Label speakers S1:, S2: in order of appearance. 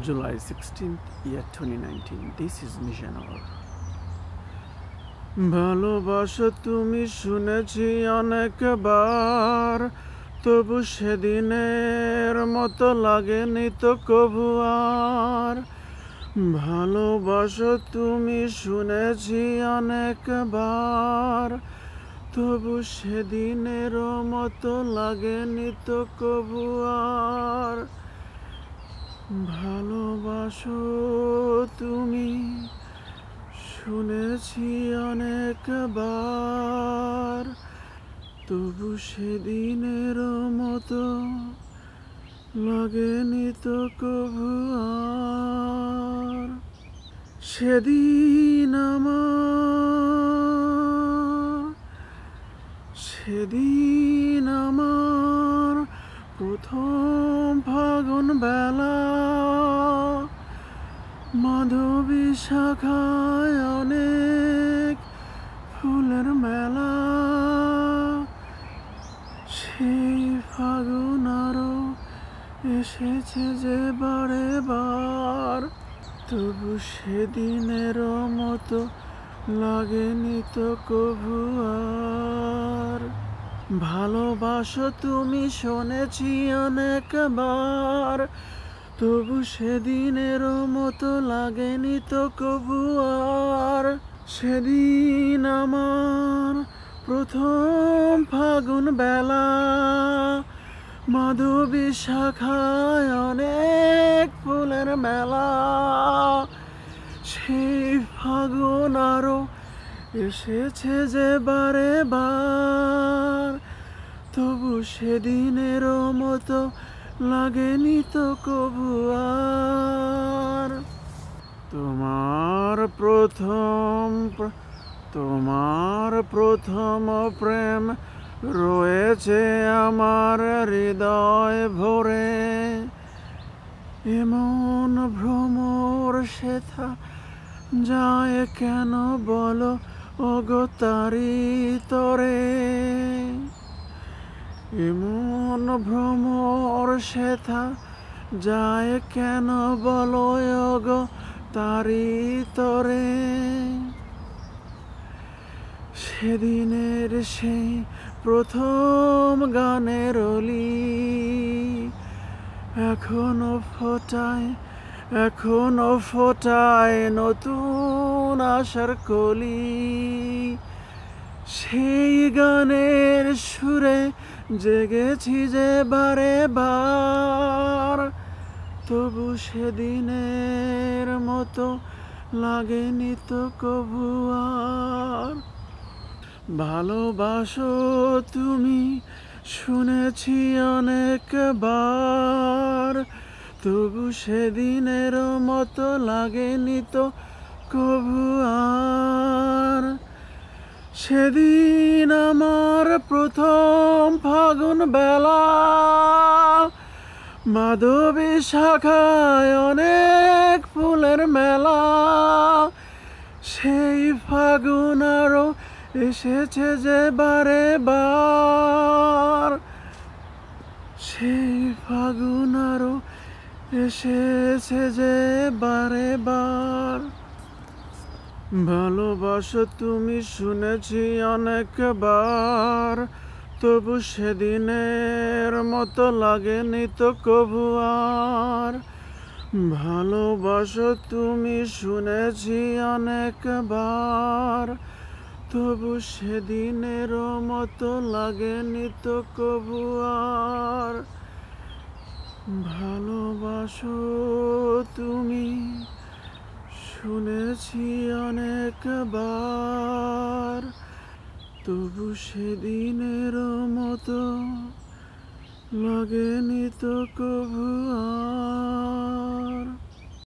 S1: July 16th, year 2019. This is Mission ভালোবাসো তুমি শুনেছি অনেকবার তবু সেদিনের মতো লাগেনি তো কবু আর ভালোবাসো তুমি শুনেছি অনেকবার তবু সেদিনের মতো লাগেনি তো কবু আর ভালোবাসো তুমি শুনেছি অনেকবার তবু সেদিনের মতো লাগেনি তো কবু সেদিন আমার সেদিন আমার প্রথম ফাগুন বেলা মাধবী শাখায় অনেক ফুলের মেলা সেই ফাগুন আরো এসেছে যে বারে বার তবু সেদিনের মতো লাগেনি তো কভু আর ভালোবাসো তুমি শুনেছি অনেকবার তবু সেদিনের মতো লাগেনি তো কবু আর সেদিন আমার প্রথম ফাগুন বেলা মাধবী শাখায় অনেক ফুলের মেলা সেই ফাগুন আরো এসেছে যে বারে বার তবু সেদিনের মতো লাগেনি তো কবুয়ার তোমার প্রথম তোমার প্রথম প্রেম রয়েছে আমার হৃদয় ভরে এমন ভ্রমর শেথা যায় কেন বলো অগতারি তরে এমন মন ভ্রমর শেথা যায় কেন বলো তারি তরে সেদিনের সেই প্রথম গানের অলি এখনো ফোটায় এখনো ফোটায় নতুন আশার কলি সেই গানের সুরে জেগেছি যে বারে বার তবু সেদিনের মতো লাগেনি তো কবু আর ভালোবাসো তুমি শুনেছি অনেকবার তবু সেদিনের মতো লাগেনি তো কবু আর সেদিন আমার প্রথম ফাগুন বেলা মাধবী শাখায় অনেক ফুলের মেলা সেই ফাগুন আরো এসেছে যে বারে বার সেই ফাগুন আরো এসেছে যে বারে বার ভালোবাসো তুমি শুনেছি অনেকবার তবু সেদিনের মতো লাগেনি তো কবু আর ভালোবাসো তুমি শুনেছি অনেকবার তবু সেদিনের মতো লাগেনি তো কবু আর ভালোবাসো তুমি শুনেছি অনেকবার তবু সেদিনের মতো লাগেনি তো কবু আর